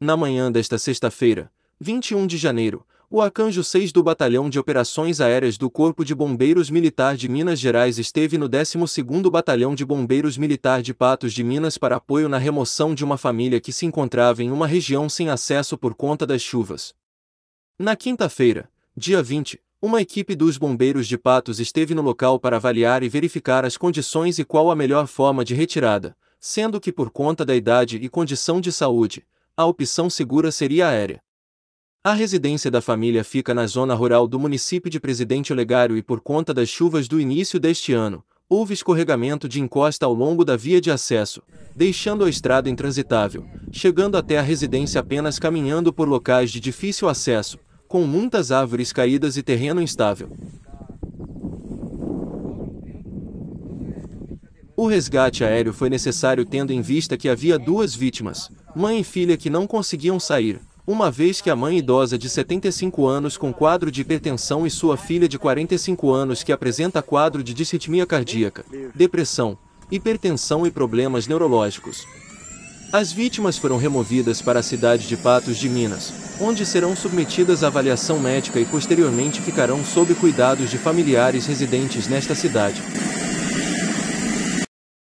Na manhã desta sexta-feira, 21 de janeiro, o Arcanjo 6 do Batalhão de Operações Aéreas do Corpo de Bombeiros Militar de Minas Gerais esteve no 12º Batalhão de Bombeiros Militar de Patos de Minas para apoio na remoção de uma família que se encontrava em uma região sem acesso por conta das chuvas. Na quinta-feira, dia 20, uma equipe dos bombeiros de Patos esteve no local para avaliar e verificar as condições e qual a melhor forma de retirada, sendo que por conta da idade e condição de saúde, a opção segura seria aérea. A residência da família fica na zona rural do município de Presidente Olegário e por conta das chuvas do início deste ano, houve escorregamento de encosta ao longo da via de acesso, deixando a estrada intransitável, chegando até a residência apenas caminhando por locais de difícil acesso, com muitas árvores caídas e terreno instável. O resgate aéreo foi necessário tendo em vista que havia duas vítimas, mãe e filha que não conseguiam sair, uma vez que a mãe idosa de 75 anos com quadro de hipertensão e sua filha de 45 anos que apresenta quadro de disritmia cardíaca, depressão, hipertensão e problemas neurológicos. As vítimas foram removidas para a cidade de Patos de Minas, onde serão submetidas à avaliação médica e posteriormente ficarão sob cuidados de familiares residentes nesta cidade.